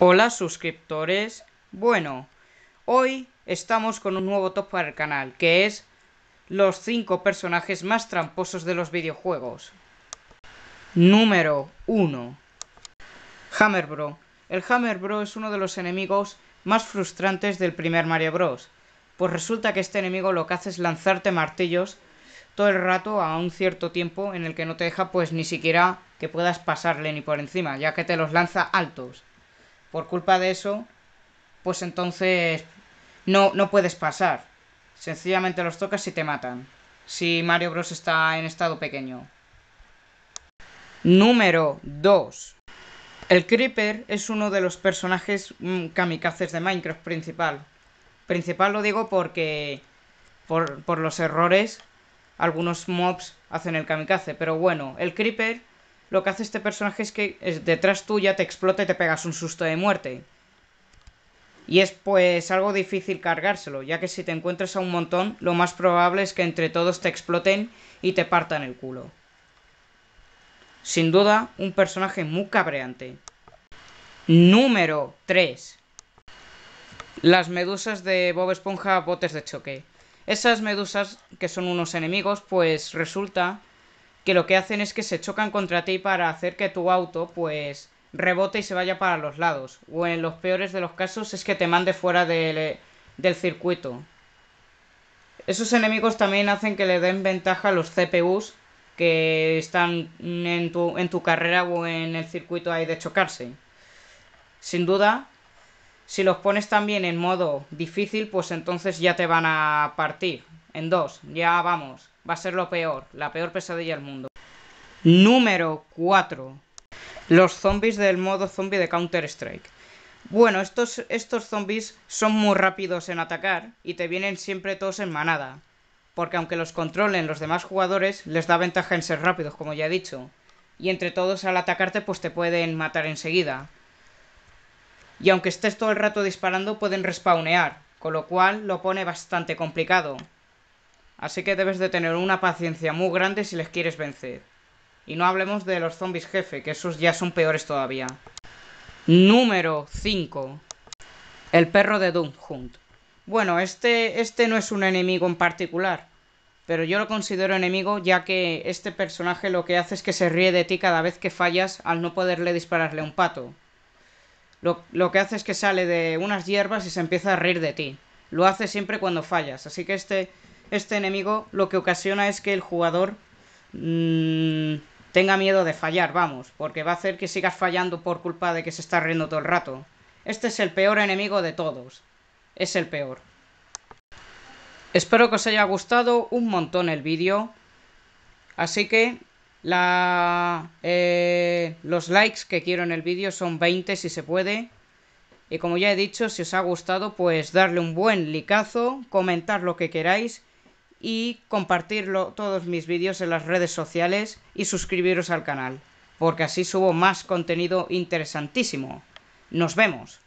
Hola suscriptores, bueno, hoy estamos con un nuevo top para el canal, que es los 5 personajes más tramposos de los videojuegos. Número 1. Hammer bro El Hammer bro es uno de los enemigos más frustrantes del primer Mario Bros. Pues resulta que este enemigo lo que hace es lanzarte martillos todo el rato a un cierto tiempo en el que no te deja pues ni siquiera que puedas pasarle ni por encima, ya que te los lanza altos por culpa de eso, pues entonces no, no puedes pasar. Sencillamente los tocas y te matan. Si Mario Bros está en estado pequeño. Número 2. El Creeper es uno de los personajes mm, kamikazes de Minecraft principal. Principal lo digo porque por, por los errores algunos mobs hacen el kamikaze. Pero bueno, el Creeper lo que hace este personaje es que detrás tuya te explota y te pegas un susto de muerte. Y es pues algo difícil cargárselo, ya que si te encuentras a un montón, lo más probable es que entre todos te exploten y te partan el culo. Sin duda, un personaje muy cabreante. Número 3. Las medusas de Bob Esponja Botes de Choque. Esas medusas, que son unos enemigos, pues resulta que lo que hacen es que se chocan contra ti para hacer que tu auto pues rebote y se vaya para los lados. O en los peores de los casos es que te mande fuera del, eh, circuito. Esos enemigos también hacen que le den ventaja a los CPUs que están en tu, en tu carrera o en el circuito hay de chocarse. Sin duda, si los pones también en modo difícil, pues entonces ya te van a partir en dos. Ya vamos, va a ser lo peor, la peor pesadilla del mundo. Número 4. Los zombies del modo zombie de Counter-Strike. Bueno, estos, estos zombies son muy rápidos en atacar y te vienen siempre todos en manada. Porque aunque los controlen los demás jugadores, les da ventaja en ser rápidos, como ya he dicho. Y entre todos al atacarte, pues te pueden matar enseguida. Y aunque estés todo el rato disparando, pueden respawnear, con lo cual lo pone bastante complicado. Así que debes de tener una paciencia muy grande si les quieres vencer. Y no hablemos de los zombies jefe, que esos ya son peores todavía. Número 5. El perro de Doom Bueno, este, este no es un enemigo en particular, pero yo lo considero enemigo ya que este personaje lo que hace es que se ríe de ti cada vez que fallas al no poderle dispararle un pato. Lo, lo, que hace es que sale de unas hierbas y se empieza a reír de ti. Lo hace siempre cuando fallas, así que este este enemigo lo que ocasiona es que el jugador mm, tenga miedo de fallar, vamos, porque va a hacer que sigas fallando por culpa de que se está riendo todo el rato. Este es el peor enemigo de todos. Es el peor. Espero que os haya gustado un montón el vídeo. Así que la, eh, los likes que quiero en el vídeo son 20 si se puede. Y como ya he dicho, si os ha gustado, pues darle un buen licazo, comentar lo que queráis y compartirlo todos mis vídeos en las redes sociales y suscribiros al canal, porque así subo más contenido interesantísimo. Nos vemos.